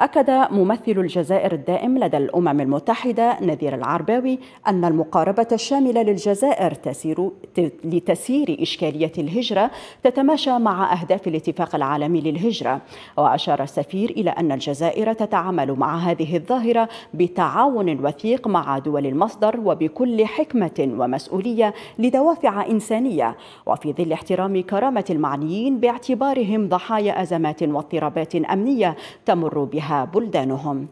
أكد ممثل الجزائر الدائم لدى الأمم المتحدة نذير العرباوي أن المقاربة الشاملة للجزائر تسير لتسيير إشكالية الهجرة تتماشى مع أهداف الاتفاق العالمي للهجرة وأشار السفير إلى أن الجزائر تتعامل مع هذه الظاهرة بتعاون وثيق مع دول المصدر وبكل حكمة ومسؤولية لدوافع إنسانية وفي ظل احترام كرامة المعنيين باعتبارهم ضحايا أزمات واضطرابات أمنية تمر بها بلدانهم